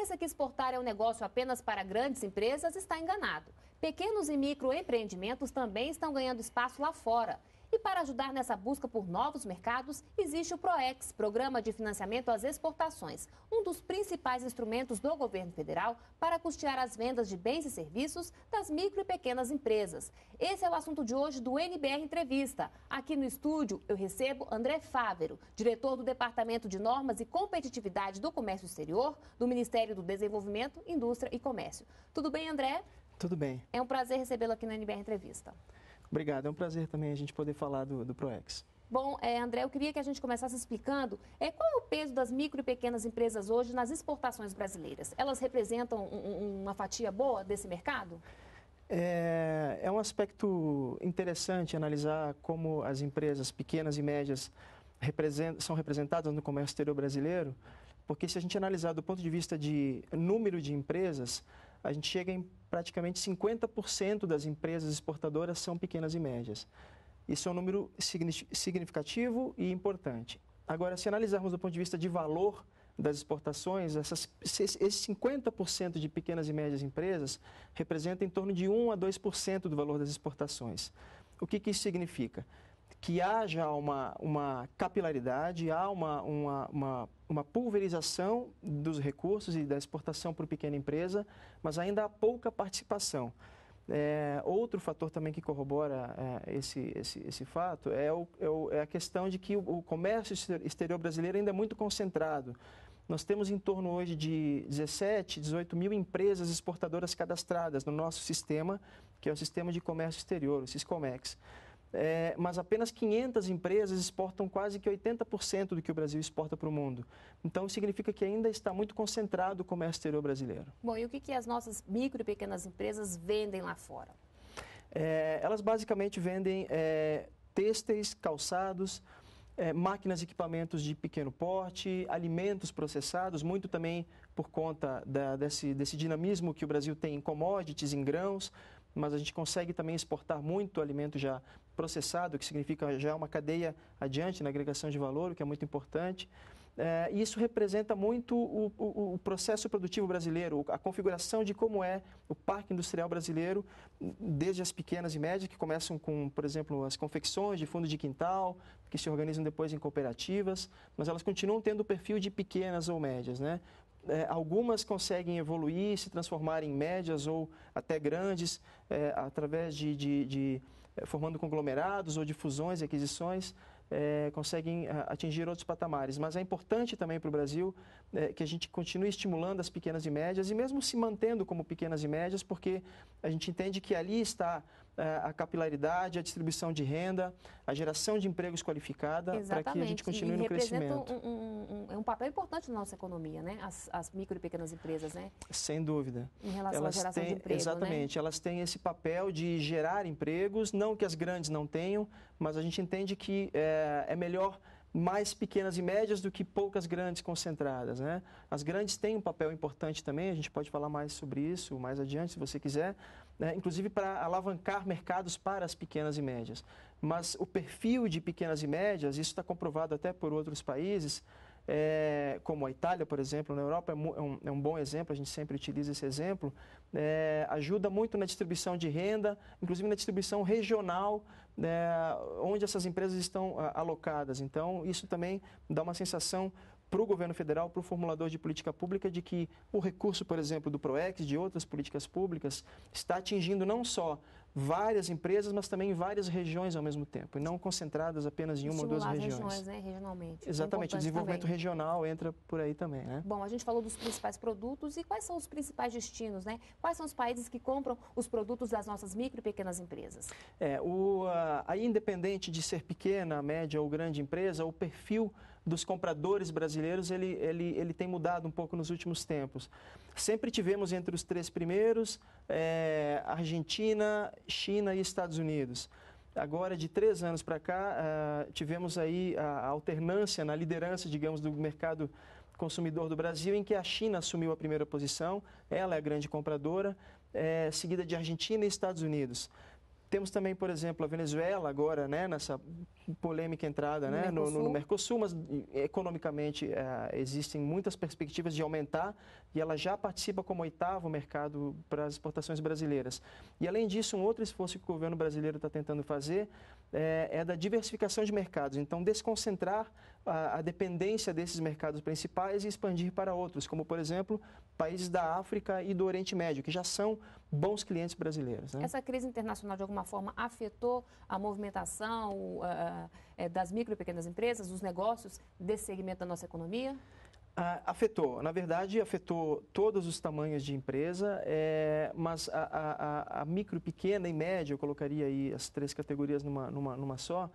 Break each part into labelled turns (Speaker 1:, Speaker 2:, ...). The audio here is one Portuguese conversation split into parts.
Speaker 1: pensa que exportar é um negócio apenas para grandes empresas está enganado. Pequenos e microempreendimentos também estão ganhando espaço lá fora. E para ajudar nessa busca por novos mercados, existe o PROEX, Programa de Financiamento às Exportações, um dos principais instrumentos do governo federal para custear as vendas de bens e serviços das micro e pequenas empresas. Esse é o assunto de hoje do NBR Entrevista. Aqui no estúdio, eu recebo André Fávero, diretor do Departamento de Normas e Competitividade do Comércio Exterior, do Ministério do Desenvolvimento, Indústria e Comércio. Tudo bem, André? Tudo bem. É um prazer recebê-lo aqui no NBR Entrevista.
Speaker 2: Obrigado, é um prazer também a gente poder falar do, do ProEx.
Speaker 1: Bom, é, André, eu queria que a gente começasse explicando é, qual é o peso das micro e pequenas empresas hoje nas exportações brasileiras. Elas representam um, uma fatia boa desse mercado?
Speaker 2: É, é, um aspecto interessante analisar como as empresas pequenas e médias represent, são representadas no comércio exterior brasileiro, porque se a gente analisar do ponto de vista de número de empresas, a gente chega em praticamente 50% das empresas exportadoras são pequenas e médias. Isso é um número significativo e importante. Agora, se analisarmos do ponto de vista de valor das exportações, essas, esses 50% de pequenas e médias empresas representam em torno de 1 a 2% do valor das exportações. O que, que isso significa? que haja uma, uma capilaridade, há uma, uma, uma, uma pulverização dos recursos e da exportação para pequena empresa, mas ainda há pouca participação. É, outro fator também que corrobora é, esse, esse, esse fato é, o, é, o, é a questão de que o, o comércio exterior brasileiro ainda é muito concentrado. Nós temos em torno hoje de 17, 18 mil empresas exportadoras cadastradas no nosso sistema, que é o Sistema de Comércio Exterior, o SISCOMEX é, mas apenas 500 empresas exportam quase que 80% do que o Brasil exporta para o mundo. Então, significa que ainda está muito concentrado o comércio exterior brasileiro.
Speaker 1: Bom, e o que, que as nossas micro e pequenas empresas vendem lá fora?
Speaker 2: É, elas basicamente vendem é, têxteis, calçados, é, máquinas e equipamentos de pequeno porte, alimentos processados, muito também por conta da, desse, desse dinamismo que o Brasil tem em commodities, em grãos, mas a gente consegue também exportar muito alimento já processado, que significa já uma cadeia adiante na agregação de valor, o que é muito importante. É, isso representa muito o, o, o, processo produtivo brasileiro, a configuração de como é o parque industrial brasileiro, desde as pequenas e médias, que começam com, por exemplo, as confecções de fundo de quintal, que se organizam depois em cooperativas, mas elas continuam tendo o perfil de pequenas ou médias. Né? É, algumas conseguem evoluir, se transformar em médias ou até grandes, é, através de, de, de eh, formando conglomerados ou de fusões e aquisições, é, conseguem eh, atingir outros patamares. Mas é importante também para o Brasil é, que a gente continue estimulando as pequenas e médias e mesmo se mantendo como pequenas e médias, porque a gente entende que ali está é, a capilaridade, a distribuição de renda, a geração de empregos qualificada para que a gente continue e no crescimento.
Speaker 1: Um, um, um, é um papel importante na nossa economia, né? As, as, micro e pequenas empresas, né?
Speaker 2: Sem dúvida. Em relação elas à geração têm, de emprego, né? Exatamente. Né? Elas têm esse papel de gerar empregos, não que as grandes não tenham, mas a gente entende que é, é melhor mais pequenas e médias do que poucas grandes concentradas. Né? As grandes têm um papel importante também, a gente pode falar mais sobre isso mais adiante, se você quiser, né, inclusive para alavancar mercados para as pequenas e médias. Mas o perfil de pequenas e médias, isso está comprovado até por outros países, é, como a Itália, por exemplo, na Europa é, é um, é um, bom exemplo, a gente sempre utiliza esse exemplo, é, ajuda muito na distribuição de renda, inclusive na distribuição regional, né, onde essas empresas estão ah, alocadas. Então, isso também dá uma sensação para o governo federal, para o formulador de política pública, de que o recurso, por exemplo, do PROEX, de outras políticas públicas, está atingindo não só várias empresas, mas também várias regiões ao mesmo tempo, e não concentradas apenas em uma ou duas regiões. regiões
Speaker 1: né, regionalmente. Exatamente, o desenvolvimento também.
Speaker 2: regional entra por aí também. Né?
Speaker 1: Bom, a gente falou dos principais produtos e quais são os principais destinos, né? Quais são os países que compram os produtos das nossas micro e pequenas empresas?
Speaker 2: É, o, a, independente de ser pequena, média ou grande empresa, o perfil dos compradores brasileiros, ele, ele, ele tem mudado um pouco nos últimos tempos. Sempre tivemos entre os três primeiros é, Argentina, China e Estados Unidos. Agora, de três anos para cá, uh, tivemos aí a alternância na liderança, digamos, do mercado consumidor do Brasil, em que a China assumiu a primeira posição, ela é a grande compradora, é, seguida de Argentina e Estados Unidos. Temos também, por exemplo, a Venezuela agora, né, nessa polêmica entrada né, no, né, Mercosul. No, no, Mercosul, mas economicamente é, existem muitas perspectivas de aumentar e ela já participa como oitavo mercado para as exportações brasileiras. E além disso, um outro esforço que o governo brasileiro está tentando fazer é, é da diversificação de mercados. Então, desconcentrar a, a, dependência desses mercados principais e expandir para outros, como, por exemplo, países da África e do Oriente Médio, que já são bons clientes brasileiros. Né?
Speaker 1: Essa crise internacional, de alguma forma, afetou a movimentação uh, das micro e pequenas empresas, os negócios desse segmento da nossa economia?
Speaker 2: Ah, afetou, na verdade, afetou todos os tamanhos de empresa, é, mas a, a, a, micro, pequena e média, eu colocaria aí as três categorias numa, numa, numa só,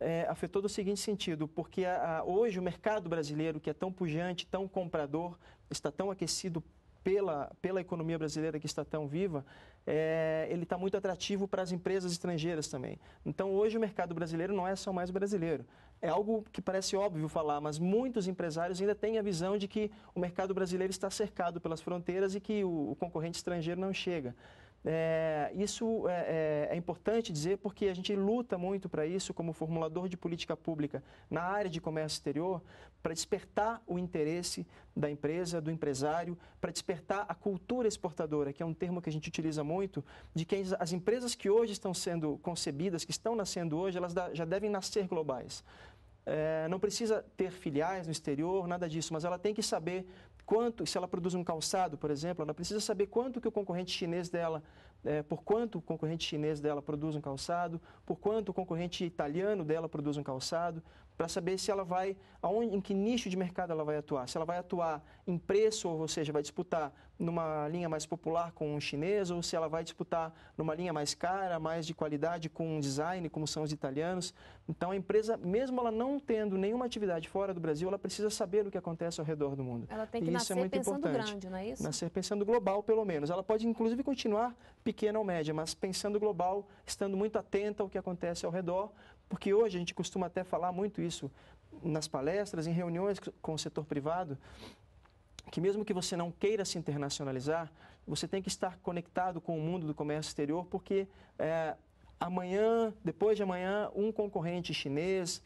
Speaker 2: é, afetou do seguinte sentido, porque a, hoje o mercado brasileiro, que é tão pujante, tão comprador, está tão aquecido pela, pela economia brasileira que está tão viva, é, ele está muito atrativo para as empresas estrangeiras também. Então, hoje o mercado brasileiro não é só mais brasileiro. É algo que parece óbvio falar, mas muitos empresários ainda têm a visão de que o mercado brasileiro está cercado pelas fronteiras e que o, o concorrente estrangeiro não chega. É, isso é, é, é, importante dizer porque a gente luta muito para isso como formulador de política pública na área de comércio exterior, para despertar o interesse da empresa, do empresário, para despertar a cultura exportadora, que é um termo que a gente utiliza muito, de que as empresas que hoje estão sendo concebidas, que estão nascendo hoje, elas já devem nascer globais. É, não precisa ter filiais no exterior, nada disso, mas ela tem que saber quanto, se ela produz um calçado, por exemplo, ela precisa saber quanto que o concorrente chinês dela, é, por quanto o concorrente chinês dela produz um calçado, por quanto o concorrente italiano dela produz um calçado, para saber se ela vai, aonde, em que nicho de mercado ela vai atuar. Se ela vai atuar em preço, ou seja, vai disputar numa linha mais popular com um chinês, ou se ela vai disputar numa linha mais cara, mais de qualidade, com um design, como são os italianos. Então, a empresa, mesmo ela não tendo nenhuma atividade fora do Brasil, ela precisa saber o que acontece ao redor do mundo. Ela tem que e nascer isso é muito pensando importante. grande, não é isso? Nascer pensando global, pelo menos. Ela pode, inclusive, continuar pequena ou média, mas pensando global, estando muito atenta ao que acontece ao redor, porque hoje a gente costuma até falar muito isso nas palestras, em reuniões com o setor privado, que mesmo que você não queira se internacionalizar, você tem que estar conectado com o mundo do comércio exterior, porque é, amanhã, depois de amanhã, um concorrente chinês,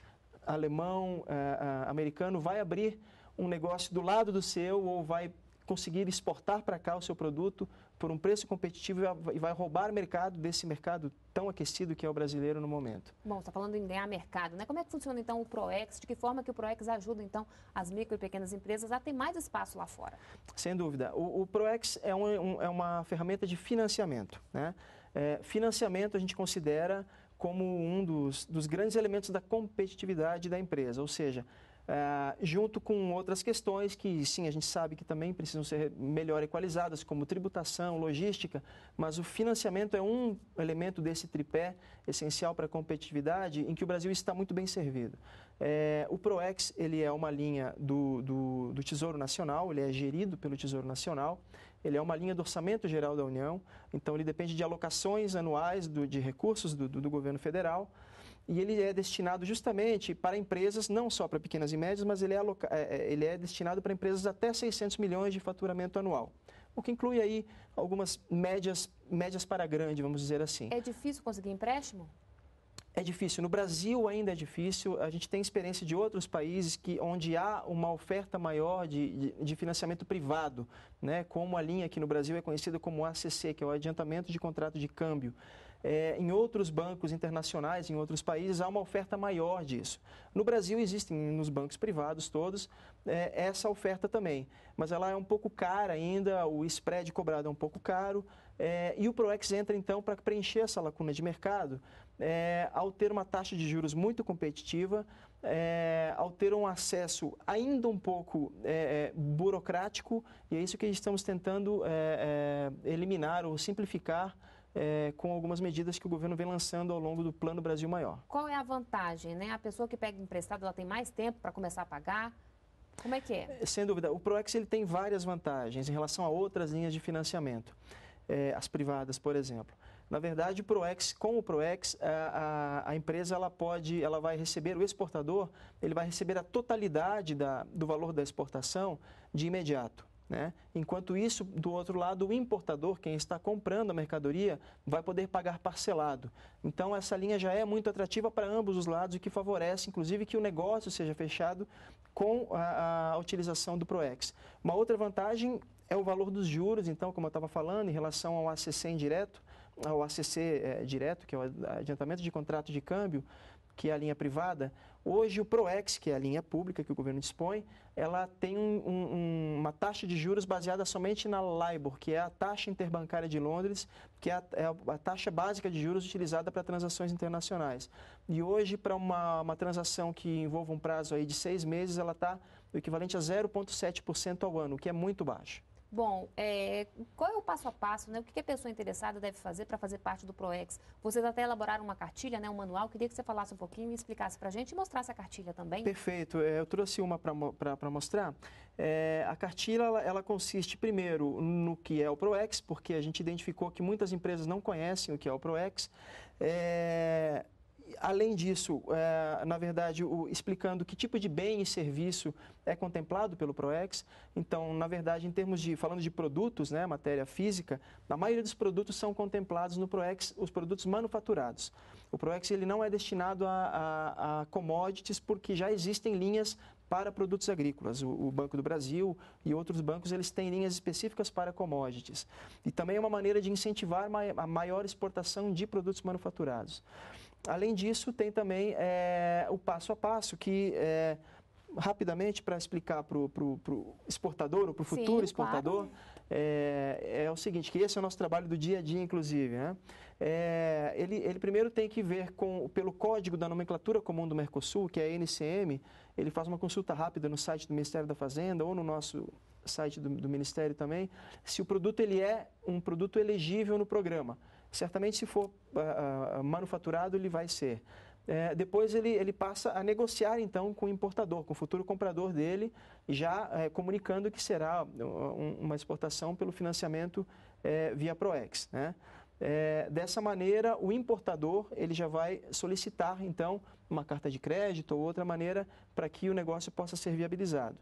Speaker 2: alemão, é, americano vai abrir um negócio do lado do seu ou vai conseguir exportar para cá o seu produto por um preço competitivo e vai roubar mercado desse mercado tão aquecido que é o brasileiro no momento.
Speaker 1: Bom, está falando em ganhar mercado, né? Como é que funciona então o Proex? De que forma que o Proex ajuda então as micro e pequenas empresas a ter mais espaço lá fora?
Speaker 2: Sem dúvida. O, o Proex é, um, um, é, uma ferramenta de financiamento, né? É, financiamento a gente considera como um dos, dos grandes elementos da competitividade da empresa, ou seja, é, junto com outras questões que, sim, a gente sabe que também precisam ser melhor equalizadas, como tributação, logística, mas o financiamento é um elemento desse tripé essencial para a competitividade em que o Brasil está muito bem servido. É, o PROEX ele é uma linha do, do, do Tesouro Nacional, ele é gerido pelo Tesouro Nacional ele é uma linha do Orçamento Geral da União, então ele depende de alocações anuais do, de recursos do, do, do governo federal e ele é destinado justamente para empresas, não só para pequenas e médias, mas ele é, aloca... É, é, ele é destinado para empresas até 600 milhões de faturamento anual. O que inclui aí algumas médias, médias para grande, vamos dizer assim. É
Speaker 1: difícil conseguir empréstimo?
Speaker 2: é difícil. No Brasil ainda é difícil. A gente tem experiência de outros países que, onde há uma oferta maior de, de, financiamento privado, né? como a linha aqui no Brasil é conhecida como ACC, que é o Adiantamento de Contrato de Câmbio. É, em outros bancos internacionais, em outros países, há uma oferta maior disso. No Brasil existem, nos bancos privados todos, é, essa oferta também. Mas ela é um pouco cara ainda, o spread cobrado é um pouco caro. É, e o PROEX entra então para preencher essa lacuna de mercado é, ao ter uma taxa de juros muito competitiva, é, ao ter um acesso ainda um pouco é, é burocrático, e é isso que estamos tentando é, é, eliminar ou simplificar. com algumas medidas que o governo vem lançando ao longo do Plano Brasil Maior.
Speaker 1: Qual é a vantagem? Né? A pessoa que pega emprestado ela tem mais tempo para começar a pagar? Como é que é?
Speaker 2: Sem dúvida. O PROEX ele tem várias vantagens em relação a outras linhas de financiamento, as privadas, por exemplo. Na verdade, Proex, com o Proex, a, a, a, empresa ela pode, ela vai receber, o exportador, ele vai receber a totalidade da, do valor da exportação de imediato. Né? Enquanto isso, do outro lado, o importador, quem está comprando a mercadoria, vai poder pagar parcelado. Então, essa linha já é muito atrativa para ambos os lados, o que favorece, inclusive, que o negócio seja fechado com a, a utilização do PROEX. Uma outra vantagem é o valor dos juros, então, como eu estava falando, em relação ao ACC indireto, ao ACC é, eh, direto, que é o adiantamento de contrato de câmbio, que é a linha privada, hoje o PROEX, que é a linha pública que o governo dispõe, ela tem um, um, uma taxa de juros baseada somente na LIBOR, que é a taxa interbancária de Londres, que é a, é a taxa básica de juros utilizada para transações internacionais. E hoje, para uma, uma transação que envolva um prazo aí de seis meses, ela está o equivalente a 0,7% ao ano, que é muito baixo.
Speaker 1: Bom, é, qual é o passo a passo, né? O que a pessoa interessada deve fazer para fazer parte do PROEX? Vocês até elaboraram uma cartilha, né, um manual. Queria que você falasse um pouquinho e explicasse para a gente e mostrasse a cartilha também.
Speaker 2: Perfeito. É, eu trouxe uma para mostrar. É, a cartilha, ela, ela, consiste primeiro no que é o PROEX, porque a gente identificou que muitas empresas não conhecem o que é o PROEX. É, além disso, é, na verdade, o, explicando que tipo de bem e serviço é contemplado pelo PROEX. Então, na verdade, em termos de, falando de produtos, né, matéria física, a maioria dos produtos são contemplados no PROEX, os produtos manufaturados. O PROEX ele não é destinado a, a, a commodities porque já existem linhas para produtos agrícolas. O, Banco do Brasil e outros bancos eles têm linhas específicas para commodities. E também é uma maneira de incentivar a maior exportação de produtos manufaturados. Além disso, tem também é, o passo a passo que é, rapidamente para explicar para o exportador ou para o futuro Sim, exportador claro. Eh, é, é, o seguinte, que esse é o nosso trabalho do dia a dia, inclusive. Né? É, ele, ele primeiro tem que ver com, pelo código da nomenclatura comum do Mercosul, que é a NCM, ele faz uma consulta rápida no site do Ministério da Fazenda ou no nosso site do, do Ministério também, se o produto ele é um produto elegível no programa certamente se for uh, manufaturado, ele vai ser. É, depois ele, ele passa a negociar então com o importador, com o futuro comprador dele, já é, comunicando que será um, uma exportação pelo financiamento é, via ProEx. Né? É, dessa maneira, o importador ele já vai solicitar então uma carta de crédito ou outra maneira para que o negócio possa ser viabilizado.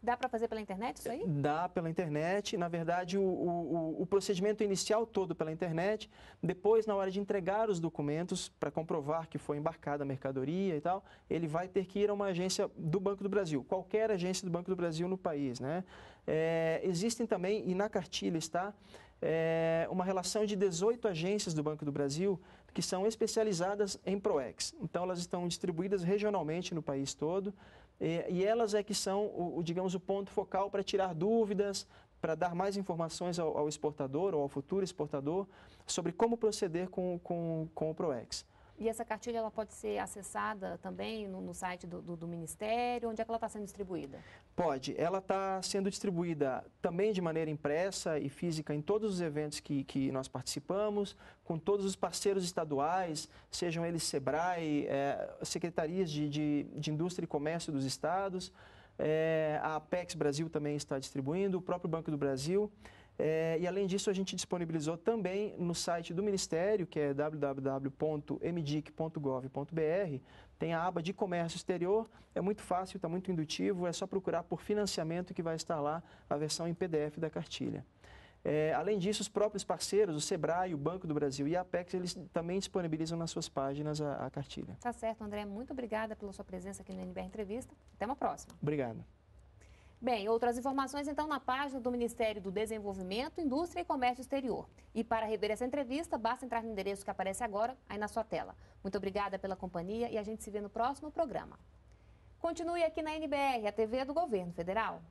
Speaker 1: Dá para fazer pela internet isso
Speaker 2: aí? Dá pela internet. Na verdade, o, o, o, procedimento inicial todo pela internet. Depois, na hora de entregar os documentos para comprovar que foi embarcada a mercadoria e tal, ele vai ter que ir a uma agência do Banco do Brasil, qualquer agência do Banco do Brasil no país. Né? É, existem também, e na cartilha está, é, uma relação de 18 agências do Banco do Brasil que são especializadas em PROEX. Então, elas estão distribuídas regionalmente no país todo e elas é que são, o, digamos, o ponto focal para tirar dúvidas, para dar mais informações ao, ao, exportador ou ao futuro exportador sobre como proceder com, com, com o PROEX.
Speaker 1: E essa cartilha ela pode ser acessada também no, no site do, do, do, Ministério? Onde é que ela está sendo distribuída?
Speaker 2: Pode. Ela está sendo distribuída também de maneira impressa e física em todos os eventos que, que nós participamos, com todos os parceiros estaduais, sejam eles SEBRAE, é, secretarias de, de, de indústria e comércio dos estados. É, a Apex Brasil também está distribuindo, o próprio Banco do Brasil. É, e além disso, a gente disponibilizou também no site do Ministério, que é www.mdic.gov.br, tem a aba de comércio exterior, é muito fácil, está muito indutivo, é só procurar por financiamento que vai estar lá a versão em PDF da cartilha. É, além disso, os próprios parceiros, o SEBRAE, o Banco do Brasil e a Apex, eles também disponibilizam nas suas páginas a, a cartilha.
Speaker 1: Tá certo, André. Muito obrigada pela sua presença aqui no NBR Entrevista. Até uma próxima. Obrigado. Bem, outras informações então na página do Ministério do Desenvolvimento, Indústria e Comércio Exterior. E para rever essa entrevista, basta entrar no endereço que aparece agora, aí na sua tela. Muito obrigada pela companhia e a gente se vê no próximo programa. Continue aqui na NBR, a TV do Governo Federal.